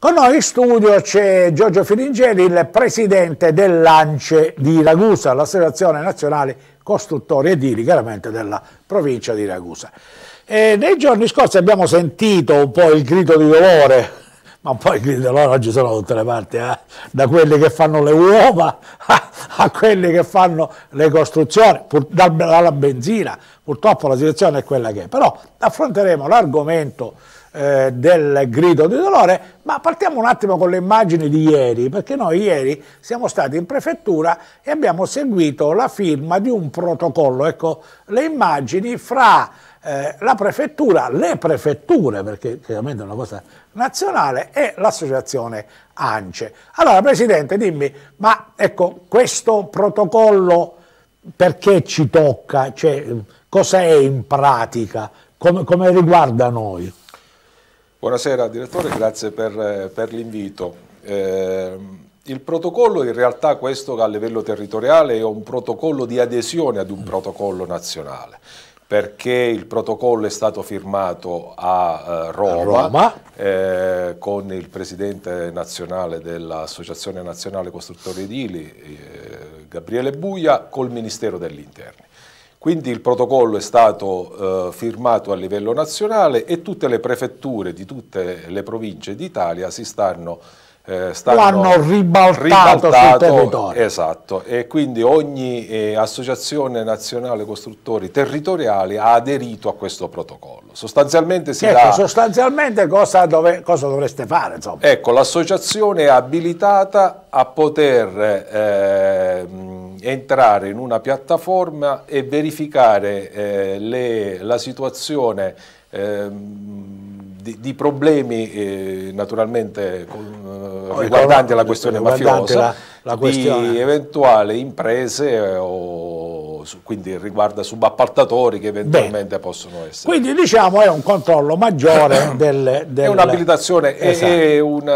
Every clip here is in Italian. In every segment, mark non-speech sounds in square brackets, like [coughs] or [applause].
Con noi in studio c'è Giorgio Filingeri, il presidente dell'ANCE di Ragusa, l'Associazione Nazionale Costruttori Edili, chiaramente della provincia di Ragusa. E nei giorni scorsi abbiamo sentito un po' il grido di dolore, ma poi il grido di dolore oggi sono da tutte le parti, eh? da quelli che fanno le uova a, a quelli che fanno le costruzioni, pur, dalla benzina, purtroppo la situazione è quella che è. Però affronteremo l'argomento eh, del grido di dolore, ma partiamo un attimo con le immagini di ieri, perché noi ieri siamo stati in prefettura e abbiamo seguito la firma di un protocollo, ecco le immagini fra eh, la prefettura, le prefetture, perché chiaramente è una cosa nazionale, e l'associazione ANCE. Allora Presidente dimmi, ma ecco questo protocollo perché ci tocca, cioè, cosa è in pratica, come, come riguarda noi? Buonasera direttore, grazie per, per l'invito. Eh, il protocollo in realtà questo a livello territoriale è un protocollo di adesione ad un protocollo nazionale perché il protocollo è stato firmato a eh, Roma, Roma. Eh, con il presidente nazionale dell'Associazione Nazionale Costruttori Edili, eh, Gabriele Buia, col Ministero degli Interni. Quindi il protocollo è stato eh, firmato a livello nazionale e tutte le prefetture di tutte le province d'Italia si stanno eh, stanno, hanno ribaltato, ribaltato sul territorio. Esatto, e quindi ogni eh, associazione nazionale costruttori territoriali ha aderito a questo protocollo. Sostanzialmente si ecco, dà... Sostanzialmente cosa, dove, cosa, dovreste fare? Insomma? Ecco, l'associazione è abilitata a poter eh, entrare in una piattaforma e verificare eh, le, la situazione ehm, di, di problemi eh, naturalmente con, eh, oh, riguardanti la questione riguardante mafiosa, la, la questione. di eventuali imprese eh, o su, quindi riguarda subappaltatori che eventualmente Bene. possono essere. Quindi diciamo è un controllo maggiore [coughs] del, del... È un'abilitazione, esatto. un,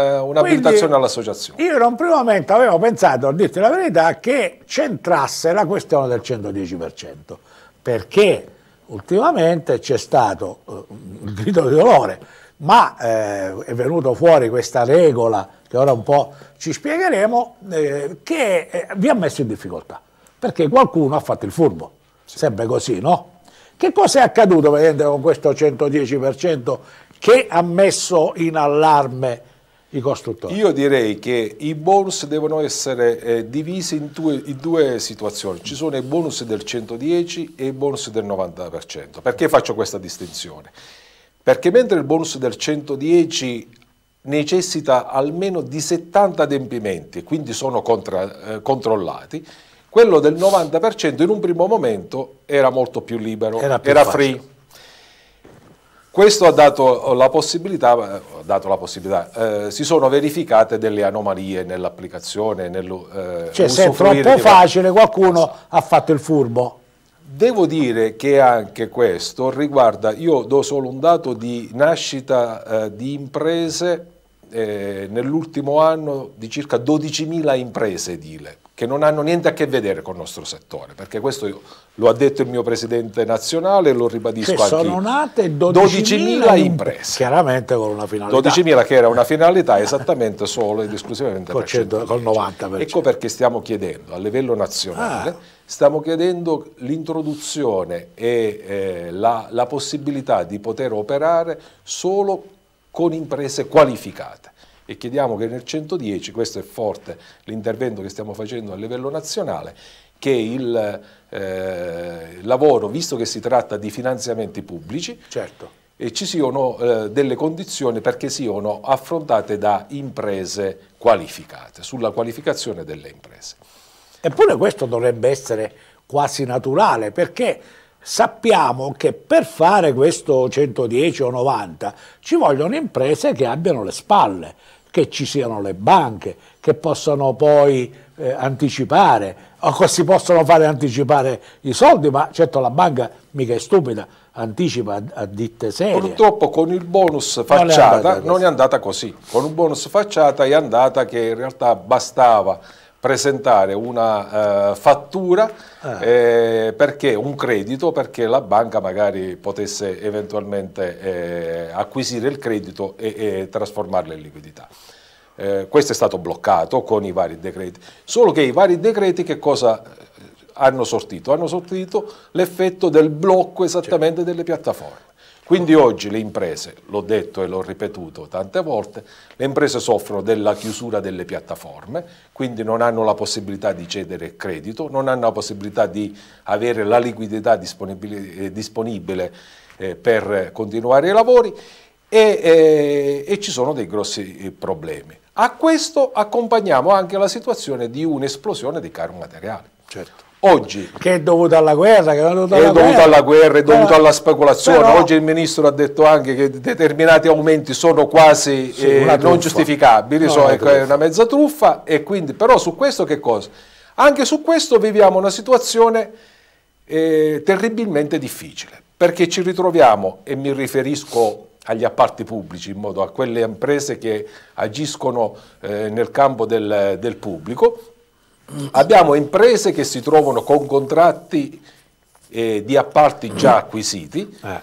all'associazione. Io in un primo momento avevo pensato, a dirti la verità, che c'entrasse la questione del 110%, perché ultimamente c'è stato uh, eh, il grido di dolore ma eh, è venuta fuori questa regola, che ora un po' ci spiegheremo, eh, che eh, vi ha messo in difficoltà, perché qualcuno ha fatto il furbo, sì. sempre così, no? Che cosa è accaduto con questo 110% che ha messo in allarme i costruttori? Io direi che i bonus devono essere eh, divisi in due, in due, situazioni. Ci sono i bonus del 110 e i bonus del 90%. Perché faccio questa distinzione? Perché mentre il bonus del 110 necessita almeno di 70 adempimenti, quindi sono contra, eh, controllati, quello del 90% in un primo momento era molto più libero, era, più era free. Questo ha dato la possibilità, eh, dato la possibilità eh, si sono verificate delle anomalie nell'applicazione, nel, eh, cioè se è troppo facile qualcuno esatto. ha fatto il furbo. Devo dire che anche questo riguarda, io do solo un dato di nascita eh, di imprese eh, nell'ultimo anno di circa 12.000 imprese edile, che non hanno niente a che vedere con il nostro settore, perché questo io, lo ha detto il mio presidente nazionale e lo ribadisco che anche sono nate 12.000 12 imprese. Chiaramente con una finalità. 12.000 che era una finalità esattamente solo ed esclusivamente col, per 100, col 90%. Ecco perché stiamo chiedendo a livello nazionale... Ah Stiamo chiedendo l'introduzione e eh, la, la possibilità di poter operare solo con imprese qualificate e chiediamo che nel 110, questo è forte l'intervento che stiamo facendo a livello nazionale, che il eh, lavoro, visto che si tratta di finanziamenti pubblici, certo. E ci siano eh, delle condizioni perché siano affrontate da imprese qualificate, sulla qualificazione delle imprese. Eppure questo dovrebbe essere quasi naturale perché sappiamo che per fare questo 110 o 90 ci vogliono imprese che abbiano le spalle, che ci siano le banche, che possano poi eh, anticipare, o che si possono fare anticipare i soldi, ma certo la banca mica è stupida, anticipa a ditte serie. Purtroppo con il bonus facciata non è andata, non è andata così, con un bonus facciata è andata che in realtà bastava presentare una eh, fattura ah. eh, perché un credito perché la banca magari potesse eventualmente eh, acquisire il credito e, e trasformarlo in liquidità. Eh, questo è stato bloccato con i vari decreti, solo che i vari decreti che cosa eh, hanno sortito? Hanno sortito l'effetto del blocco esattamente cioè. delle piattaforme. Quindi oggi le imprese, l'ho detto e l'ho ripetuto tante volte, le imprese soffrono della chiusura delle piattaforme, quindi non hanno la possibilità di cedere credito, non hanno la possibilità di avere la liquidità disponibile, eh, disponibile eh, per continuare i lavori e, eh, e ci sono dei grossi eh, problemi. A questo accompagniamo anche la situazione di un'esplosione dei cari materiali. Certo oggi. Che è dovuto alla guerra, che è dovuto, alla, è dovuto guerra. alla guerra, è dovuto però, alla speculazione. Però, oggi il ministro ha detto anche che determinati aumenti sono quasi sì, eh, non giustificabili, no, so, una ecco, è una mezza truffa e quindi però su questo che cosa? Anche su questo viviamo una situazione eh, terribilmente difficile, perché ci ritroviamo, e mi riferisco agli appalti pubblici, in modo a quelle imprese che agiscono eh, nel campo del, del pubblico, Abbiamo imprese che si trovano con contratti eh, di appalti già mm. acquisiti eh.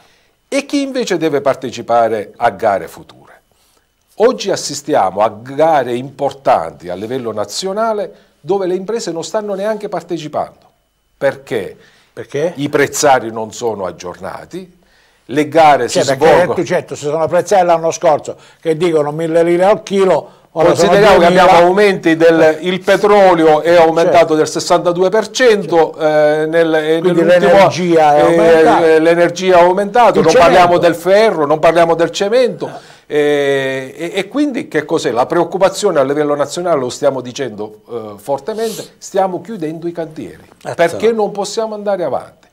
e chi invece deve partecipare a gare future. Oggi assistiamo a gare importanti a livello nazionale dove le imprese non stanno neanche partecipando. Perché? Perché? I prezzari non sono aggiornati, le gare cioè, si svolgono... Certo, certo, si sono prezzari l'anno scorso che dicono mille lire al chilo, Ora, Consideriamo che abbiamo aumenti del eh. il petrolio è certo. aumentato certo. del 62%, certo. eh, nel, l'energia, è eh, aumentata. Eh, l'energia è aumentata, non cemento. parliamo del ferro, non parliamo del cemento. Ah. Eh, e, e, quindi che cos'è? La preoccupazione a livello nazionale, lo stiamo dicendo eh, fortemente, stiamo chiudendo i cantieri Azzurra. Certo. perché non possiamo andare avanti.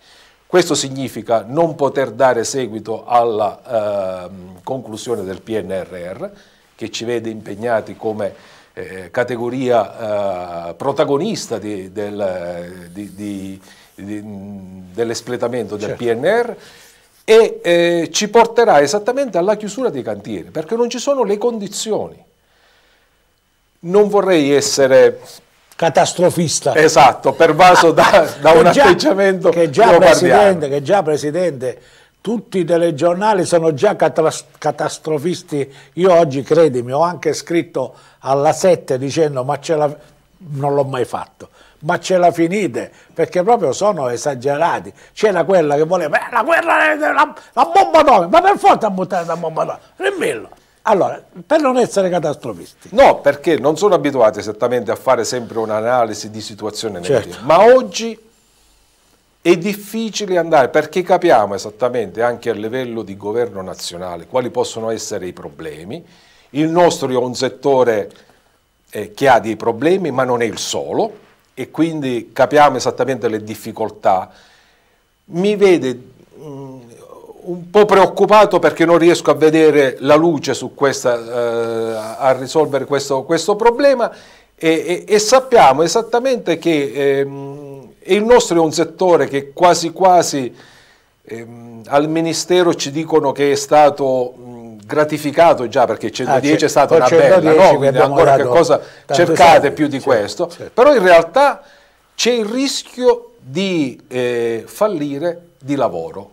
Questo significa non poter dare seguito alla ehm, conclusione del PNRR che ci vede impegnati come eh, categoria eh, protagonista di, del, di, di, dell'espletamento del certo. PNR e eh, ci porterà esattamente alla chiusura dei cantieri, perché non ci sono le condizioni. Non vorrei essere catastrofista. Esatto, pervaso da, da un già, atteggiamento che già, presidente, che già, presidente tutti i telegiornali sono già catastrofisti. Io oggi, credimi, ho anche scritto alla 7 dicendo ma ce la... non l'ho mai fatto, ma ce la finite, perché proprio sono esagerati. C'era quella che voleva, eh, la guerra, la, la bomba atomica, ma per forza a buttare la bomba atomica, rimmillo. Allora, per non essere catastrofisti. No, perché non sono abituati esattamente a fare sempre un'analisi di situazione negativa, certo. ma oggi è difficile andare perché capiamo esattamente anche a livello di governo nazionale quali possono essere i problemi. Il nostro è un settore eh, che ha dei problemi ma non è il solo e quindi capiamo esattamente le difficoltà. Mi vede mh, mm, un po' preoccupato perché non riesco a vedere la luce su questa, eh, a risolvere questo, questo problema e, e, e, sappiamo esattamente che... Eh, il nostro è un settore che quasi quasi ehm, al Ministero ci dicono che è stato mh, gratificato già perché 110 ah, è stata una bella, no? quindi ancora che cosa cercate soldi, più di certo, questo, certo. però in realtà c'è il rischio di eh, fallire di lavoro.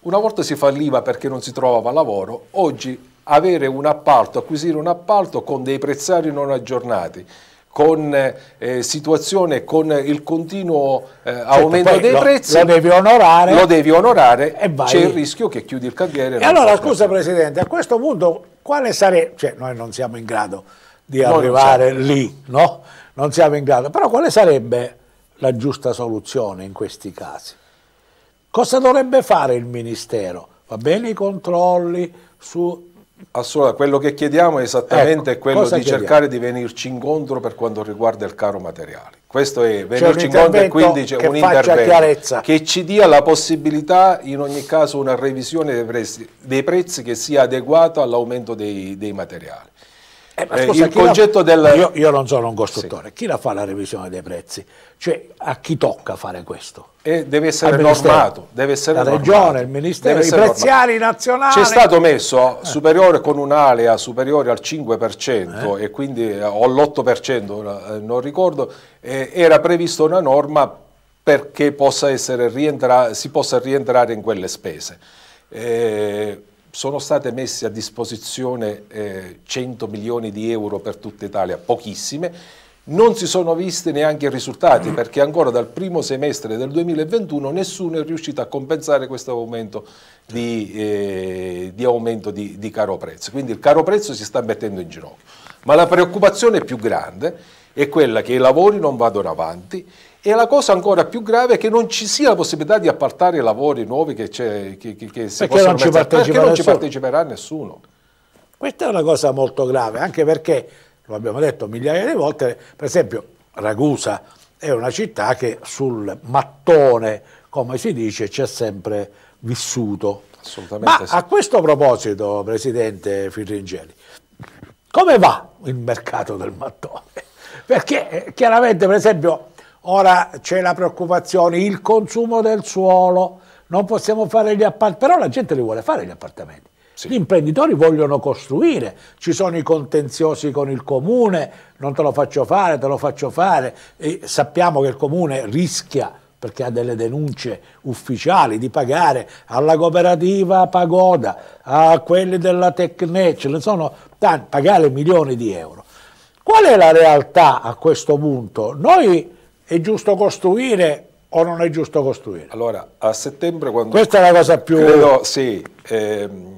Una volta si falliva perché non si trovava lavoro, oggi avere un appalto, acquisire un appalto con dei prezzari non aggiornati, con eh, situazione, con il continuo eh, certo, aumento certo, dei lo, prezzi, lo devi onorare, lo devi onorare e vai. c'è il rischio che chiudi il cantiere. E allora, scusa capire. Presidente, a questo punto quale sarebbe, cioè noi non siamo in grado di no, arrivare lì, no? Non siamo in grado, però quale sarebbe la giusta soluzione in questi casi? Cosa dovrebbe fare il Ministero? Va bene i controlli su Assolutamente, quello che chiediamo è esattamente ecco, quello di chiediamo? cercare di venirci incontro per quanto riguarda il caro materiale. Questo è venirci cioè incontro e quindi c'è un intervento che ci dia la possibilità, in ogni caso, una revisione dei prezzi, dei prezzi che sia adeguata all'aumento dei, dei materiali. Eh, eh, scusa, il concetto la... del... Io, io, non sono un costruttore, sì. chi la fa la revisione dei prezzi? Cioè, a chi tocca fare questo? E deve essere normato, deve essere la normato. regione, il ministero, deve i preziari normato. nazionali. C'è stato messo eh. superiore con un'alea superiore al 5% eh. e quindi eh, o l'8%, non ricordo, era prevista una norma perché possa rientra... si possa rientrare in quelle spese. Eh, sono state messe a disposizione eh, 100 milioni di euro per tutta Italia, pochissime, non si sono visti neanche i risultati mm. perché ancora dal primo semestre del 2021 nessuno è riuscito a compensare questo aumento di, eh, di aumento di, di caro prezzo. Quindi il caro prezzo si sta mettendo in ginocchio. Ma la preoccupazione più grande è quella che i lavori non vadano avanti e la cosa ancora più grave è che non ci sia la possibilità di appartare i lavori nuovi che, che, che, che si perché non ci, perché non ci parteciperà nessuno. Questa è una cosa molto grave, anche perché, lo abbiamo detto migliaia di volte, per esempio Ragusa è una città che sul mattone, come si dice, ci ha sempre vissuto. Assolutamente Ma sì. a questo proposito, Presidente Firringeli, come va il mercato del mattone? [laughs] Perché eh, chiaramente, per esempio, Ora c'è la preoccupazione, il consumo del suolo, non possiamo fare gli appartamenti, però la gente li vuole fare gli appartamenti. Sì. Gli imprenditori vogliono costruire, ci sono i contenziosi con il comune, non te lo faccio fare, te lo faccio fare, e sappiamo che il comune rischia perché ha delle denunce ufficiali di pagare alla cooperativa Pagoda, a quelli della Tecnec, ne sono tanti, pagare milioni di euro. Qual è la realtà a questo punto? Noi è giusto costruire o non è giusto costruire? Allora, a settembre quando... Questa è la cosa più... Credo, sì, ehm,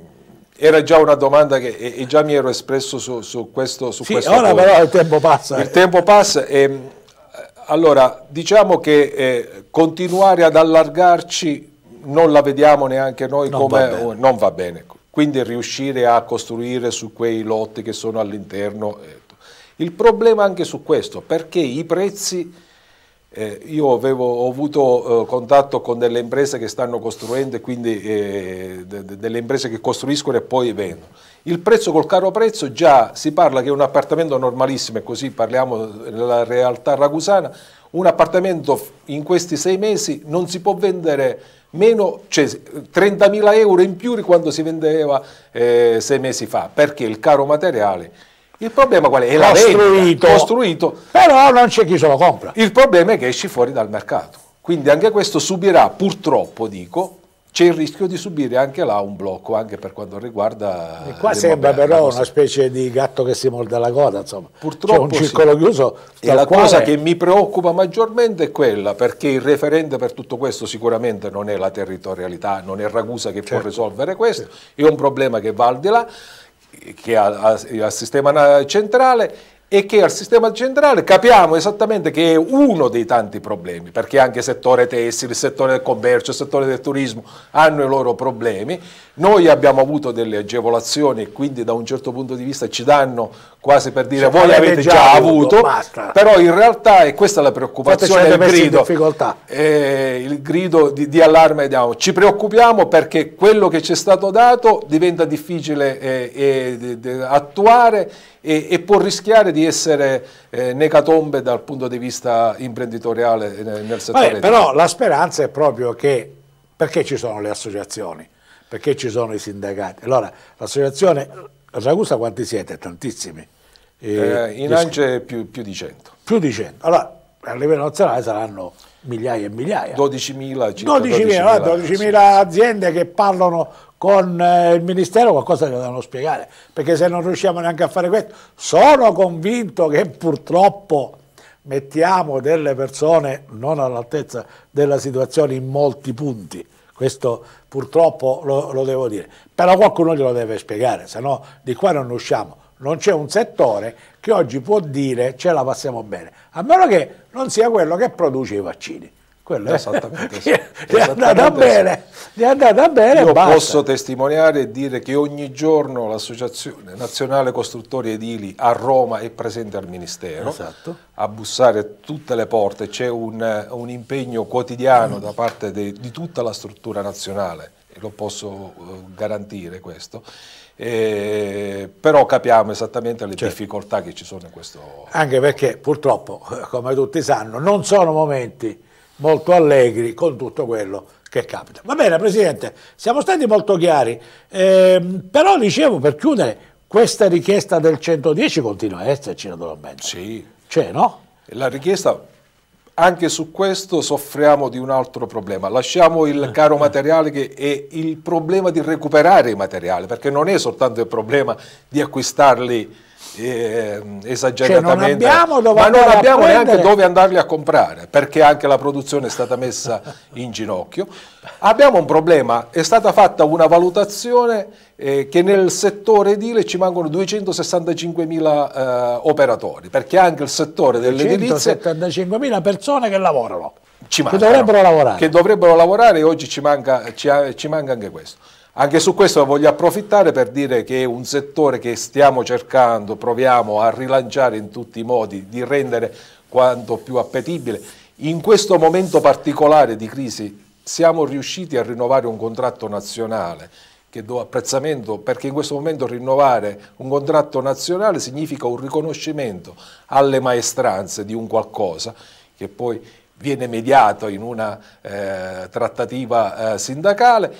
era già una domanda che e, e già mi ero espresso su, su questo su Sì, questo ora punto. però il tempo passa. Il eh. tempo passa e, ehm, allora, diciamo che eh, continuare ad allargarci non la vediamo neanche noi non come... Va non va bene. Quindi riuscire a costruire su quei lotti che sono all'interno. Eh. Il problema anche su questo, perché i prezzi eh, io avevo, ho avuto eh, contatto con delle imprese che stanno costruendo quindi eh, de, de, delle imprese che costruiscono e poi vendono. Il prezzo col caro prezzo già si parla che un appartamento normalissimo, e così parliamo della realtà ragusana, un appartamento in questi sei mesi non si può vendere meno, cioè 30.000 euro in più di quanto si vendeva eh, sei mesi fa, perché il caro materiale il problema qual è? È costruito, costruito. Però non c'è chi se lo compra. Il problema è che esci fuori dal mercato. Quindi anche questo subirà, purtroppo dico, c'è il rischio di subire anche là un blocco, anche per quanto riguarda... E qua sembra moderne, però una specie di gatto che si morde la coda, insomma. Purtroppo c'è un circolo sì. chiuso. E la quale... cosa che mi preoccupa maggiormente è quella, perché il referente per tutto questo sicuramente non è la territorialità, non è Ragusa che certo. può risolvere questo, sì. è un problema che va al di là che al sistema centrale e che al sistema centrale capiamo esattamente che è uno dei tanti problemi, perché anche il settore tessile, il settore del commercio, il settore del turismo hanno i loro problemi. Noi abbiamo avuto delle agevolazioni e quindi da un certo punto di vista ci danno quasi per dire Se voi avete già, avuto, avuto però in realtà, e questa è la preoccupazione, il grido, eh, il grido di, di allarme diamo. Ci preoccupiamo perché quello che ci è stato dato diventa difficile eh, eh, attuare e, e può rischiare di di essere eh, necatombe dal punto di vista imprenditoriale eh, nel settore. Vabbè, però la speranza è proprio che, perché ci sono le associazioni, perché ci sono i sindacati. Allora, l'associazione, a Ragusa quanti siete? Tantissimi. Eh, eh in Ance più, più, di 100. Più di 100. Allora, a livello nazionale saranno migliaia e migliaia. 12.000, 12.000, 12.000 aziende che parlano con eh, il Ministero qualcosa lo devono spiegare, perché se non riusciamo neanche a fare questo, sono convinto che purtroppo mettiamo delle persone non all'altezza della situazione in molti punti, questo purtroppo lo, lo devo dire, però qualcuno glielo deve spiegare, se no di qua non usciamo. Non c'è un settore che oggi può dire ce la passiamo bene, a meno che non sia quello che produce i vaccini quello è [laughs] esattamente sì. [laughs] è andata bene, io basta. posso testimoniare e dire che ogni giorno l'associazione nazionale costruttori edili a Roma è presente al ministero esatto. a bussare tutte le porte c'è un, un, impegno quotidiano da parte de, di tutta la struttura nazionale e lo posso eh, garantire questo eh, però capiamo esattamente le certo. difficoltà che ci sono in questo. Anche perché purtroppo, [laughs] come tutti sanno, non sono momenti molto allegri con tutto quello che capita. Va bene, Presidente, siamo stati molto chiari, eh, però dicevo per chiudere, questa richiesta del 110 continua a esserci naturalmente. Sì. C'è, no? La richiesta anche su questo soffriamo di un altro problema. Lasciamo il ah, caro ah. materiale che è il problema di recuperare i materiali, perché non è soltanto il problema di acquistarli eh, esageratamente, cioè non ma non abbiamo neanche dove andarli a comprare, perché anche la produzione è stata messa [laughs] in ginocchio. Abbiamo un problema, è stata fatta una valutazione eh, che nel settore edile ci mancano 265.000 eh, operatori, perché anche il settore delle dell'edilizia... 275.000 persone che lavorano, mancano, che dovrebbero lavorare. Che dovrebbero lavorare e oggi ci manca, ci, ci manca anche questo. Anche su questo voglio approfittare per dire che è un settore che stiamo cercando, proviamo a rilanciare in tutti i modi, di rendere quanto più appetibile. In questo momento particolare di crisi siamo riusciti a rinnovare un contratto nazionale che do apprezzamento perché in questo momento rinnovare un contratto nazionale significa un riconoscimento alle maestranze di un qualcosa che poi viene mediato in una eh, trattativa eh, sindacale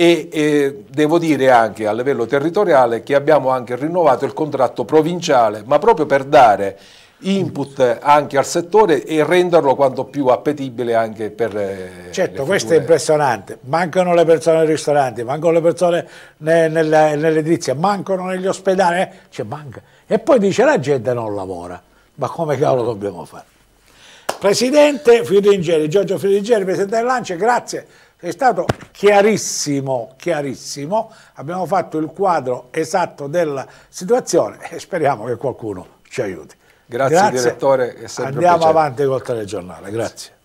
e, e, devo dire anche a livello territoriale che abbiamo anche rinnovato il contratto provinciale, ma proprio per dare input anche al settore e renderlo quanto più appetibile anche per eh, Certo, questo è impressionante, mancano le persone nei ristoranti, mancano le persone nell'edilizia, mancano negli ospedali, eh? cioè manca. E poi dice la gente non lavora, ma come cavolo dobbiamo fare? Presidente Fioringeri, Giorgio Fioringeri, Presidente dell'Ance, grazie è stato chiarissimo, chiarissimo, abbiamo fatto il quadro esatto della situazione e speriamo che qualcuno ci aiuti. Grazie, Grazie. direttore. Andiamo piacere. avanti col telegiornale. Grazie. Grazie.